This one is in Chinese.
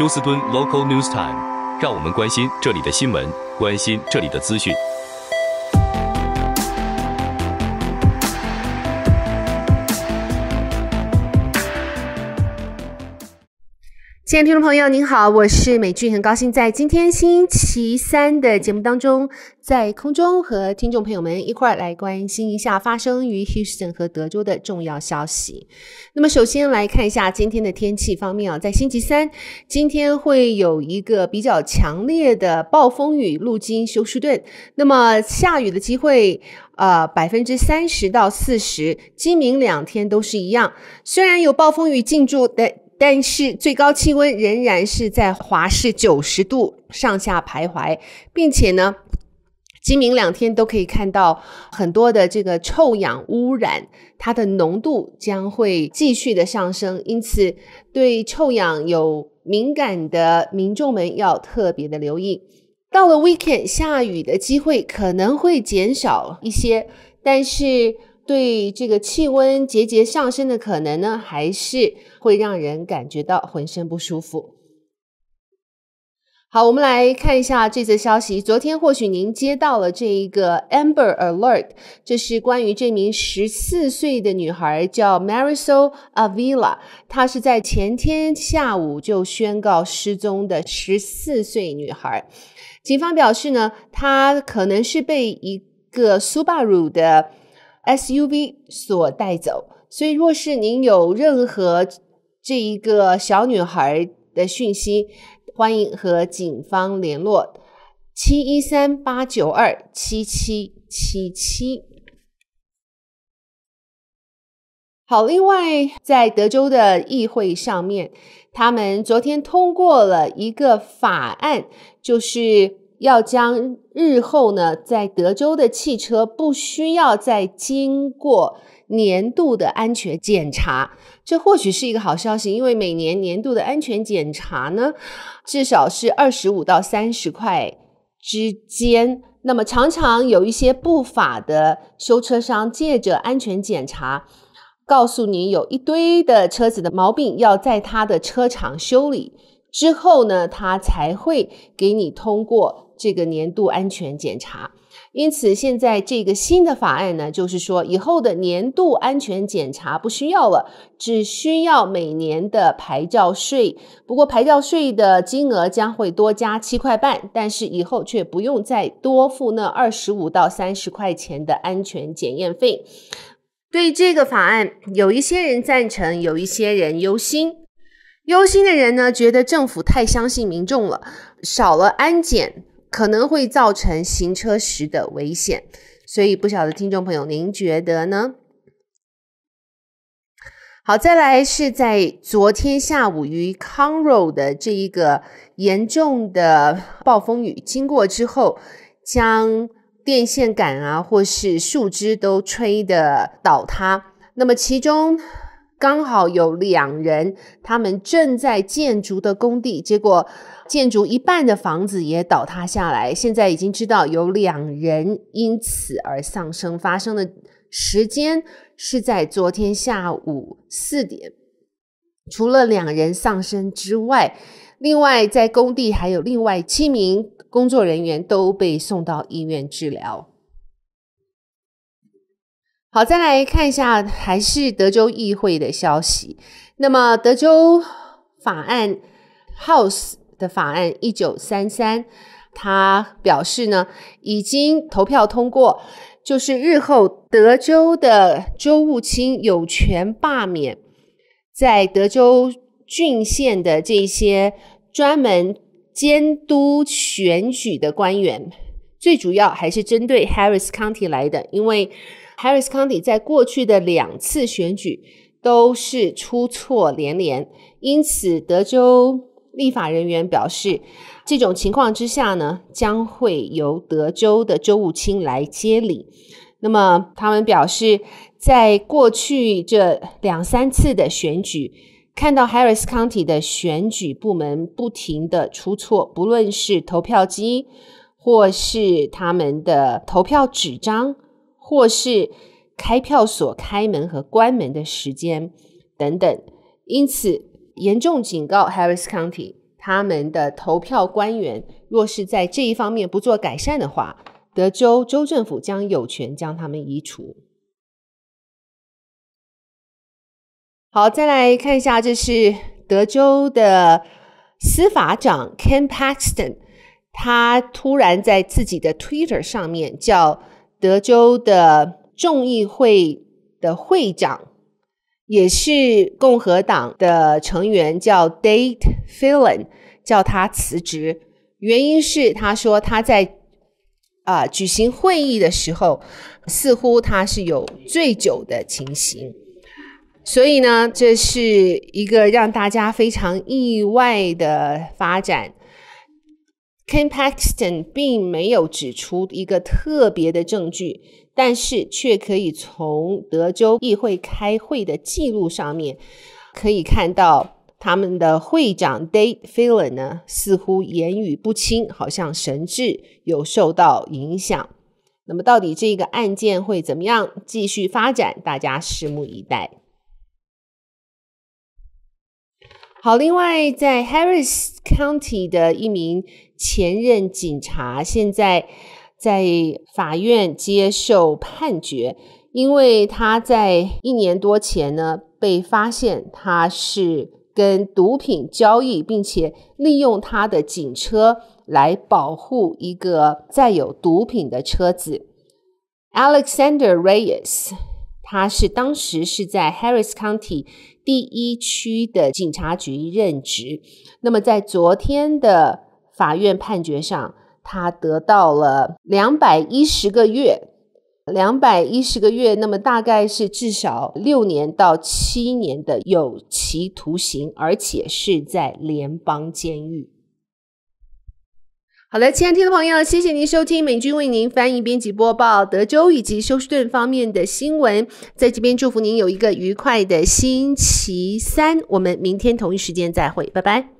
休斯敦 Local News Time，让我们关心这里的新闻，关心这里的资讯。亲爱的听众朋友，您好，我是美俊，很高兴在今天星期三的节目当中，在空中和听众朋友们一块儿来关心一下发生于 Houston 和德州的重要消息。那么，首先来看一下今天的天气方面啊，在星期三，今天会有一个比较强烈的暴风雨路经休斯顿，那么下雨的机会，呃，百分之三十到四十，今明两天都是一样。虽然有暴风雨进驻，但但是最高气温仍然是在华氏九十度上下徘徊，并且呢，今明两天都可以看到很多的这个臭氧污染，它的浓度将会继续的上升，因此对臭氧有敏感的民众们要特别的留意。到了 weekend，下雨的机会可能会减少一些，但是。对这个气温节节上升的可能呢，还是会让人感觉到浑身不舒服。好，我们来看一下这则消息。昨天或许您接到了这一个 Amber Alert，这是关于这名十四岁的女孩叫 Marisol Avila，她是在前天下午就宣告失踪的十四岁女孩。警方表示呢，她可能是被一个 Subaru 的 SUV 所带走，所以若是您有任何这一个小女孩的讯息，欢迎和警方联络：七一三八九二七七七七。好，另外在德州的议会上面，他们昨天通过了一个法案，就是。要将日后呢，在德州的汽车不需要再经过年度的安全检查，这或许是一个好消息，因为每年年度的安全检查呢，至少是二十五到三十块之间。那么，常常有一些不法的修车商借着安全检查，告诉你有一堆的车子的毛病要在他的车厂修理。之后呢，他才会给你通过这个年度安全检查。因此，现在这个新的法案呢，就是说以后的年度安全检查不需要了，只需要每年的排照税。不过，排照税的金额将会多加七块半，但是以后却不用再多付那二十五到三十块钱的安全检验费。对这个法案，有一些人赞成，有一些人忧心。忧心的人呢，觉得政府太相信民众了，少了安检可能会造成行车时的危险。所以，不晓得听众朋友您觉得呢？好，再来是在昨天下午，于康路的这一个严重的暴风雨经过之后，将电线杆啊或是树枝都吹得倒塌。那么其中。刚好有两人，他们正在建筑的工地，结果建筑一半的房子也倒塌下来。现在已经知道有两人因此而丧生，发生的时间是在昨天下午四点。除了两人丧生之外，另外在工地还有另外七名工作人员都被送到医院治疗。好，再来看一下，还是德州议会的消息。那么，德州法案 House 的法案一九三三，他表示呢，已经投票通过，就是日后德州的州务卿有权罢免在德州郡县的这些专门监督选举的官员。最主要还是针对 Harris County 来的，因为。Harris County 在过去的两次选举都是出错连连，因此德州立法人员表示，这种情况之下呢，将会由德州的州务卿来接理。那么他们表示，在过去这两三次的选举，看到 Harris County 的选举部门不停的出错，不论是投票机或是他们的投票纸张。或是开票所开门和关门的时间等等，因此严重警告 Harris County 他们的投票官员，若是在这一方面不做改善的话，德州州政府将有权将他们移除。好，再来看一下，这是德州的司法长 Ken Paxton，他突然在自己的 Twitter 上面叫。德州的众议会的会长也是共和党的成员，叫 d a t e Filon，叫他辞职，原因是他说他在啊举行会议的时候，似乎他是有醉酒的情形，所以呢，这是一个让大家非常意外的发展。King Paxton 并没有指出一个特别的证据，但是却可以从德州议会开会的记录上面可以看到，他们的会长 Dave Phelan 呢似乎言语不清，好像神志有受到影响。那么到底这个案件会怎么样继续发展？大家拭目以待。好，另外，在 Harris County 的一名前任警察，现在在法院接受判决，因为他在一年多前呢被发现他是跟毒品交易，并且利用他的警车来保护一个载有毒品的车子。Alexander Reyes，他是当时是在 Harris County。第一区的警察局任职。那么在昨天的法院判决上，他得到了两百一十个月，两百一十个月，那么大概是至少六年到七年的有期徒刑，而且是在联邦监狱。好的，亲爱的听众朋友，谢谢您收听美军为您翻译、编辑、播报德州以及休斯顿方面的新闻。在这边祝福您有一个愉快的星期三。我们明天同一时间再会，拜拜。